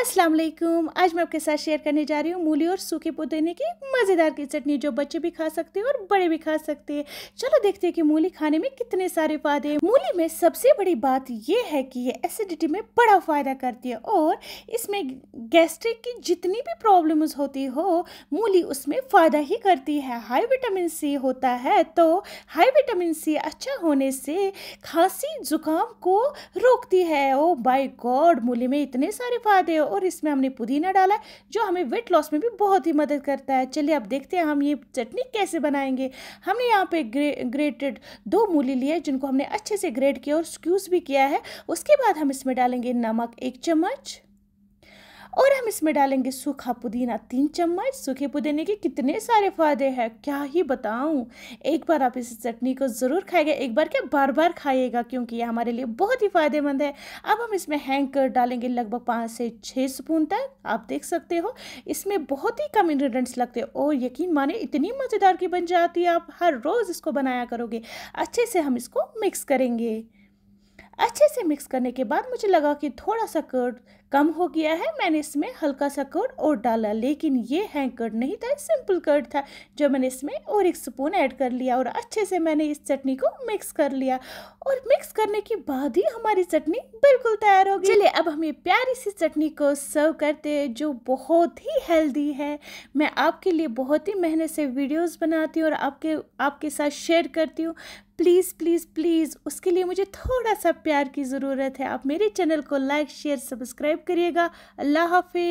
अस्सलाम वालेकुम आज मैं आपके साथ शेयर करने जा रही हूँ मूली और सूखे पुदीने की मज़ेदार की चटनी जो बच्चे भी खा सकते हैं और बड़े भी खा सकते हैं चलो देखते हैं कि मूली खाने में कितने सारे फायदे हैं पानी में सबसे बड़ी बात यह है कि ये एसिडिटी में बड़ा फ़ायदा करती है और इसमें गैस्ट्रिक की जितनी भी प्रॉब्लम्स होती हो मूली उसमें फ़ायदा ही करती है हाई विटामिन सी होता है तो हाई विटामिन सी अच्छा होने से खांसी ज़ुकाम को रोकती है ओ बाय गॉड मूली में इतने सारे फ़ायदे हैं और इसमें हमने पुदीना डाला जो हमें वेट लॉस में भी बहुत ही मदद करता है चलिए अब देखते हैं हम ये चटनी कैसे बनाएंगे हमने यहाँ पे ग्रे ग्रेटेड दो मूली लिए जिनको हमने अच्छे से ग्रेट किया और स्क्यूज़ भी किया है उसके बाद हम इसमें डालेंगे नमक एक चम्मच और हम इसमें डालेंगे सूखा पुदीना तीन चम्मच सूखे पुदीने के कितने सारे फायदे हैं क्या ही बताऊं एक बार आप इस चटनी को ज़रूर खाएगा एक बार क्या बार बार खाइएगा क्योंकि ये हमारे लिए बहुत ही फ़ायदेमंद है अब हम इसमें हैंकर डालेंगे लगभग पाँच से छः स्पून तक आप देख सकते हो इसमें बहुत ही कम इन्ग्रीडियंट्स लगते हैं और यकीन माने इतनी मज़ेदार की बन जाती है आप हर रोज़ इसको बनाया करोगे अच्छे से हम इसको मिक्स करेंगे अच्छे से मिक्स करने के बाद मुझे लगा कि थोड़ा सा कर्ड कम हो गया है मैंने इसमें हल्का सा कर्ड और डाला लेकिन ये हैंग कर्ड नहीं था सिंपल कर्ड था जो मैंने इसमें और एक स्पून ऐड कर लिया और अच्छे से मैंने इस चटनी को मिक्स कर लिया और मिक्स करने के बाद ही हमारी चटनी बिल्कुल तैयार हो गई चलिए अब हम ये प्यारी सी चटनी को सर्व करते हैं जो बहुत ही हेल्दी है मैं आपके लिए बहुत ही मेहनत से वीडियोज़ बनाती हूँ और आपके आपके साथ शेयर करती हूँ प्लीज़ प्लीज़ प्लीज़ उसके लिए मुझे थोड़ा सा प्यार की ज़रूरत है आप मेरे चैनल को लाइक शेयर सब्सक्राइब करिएगा अल्लाह हाफि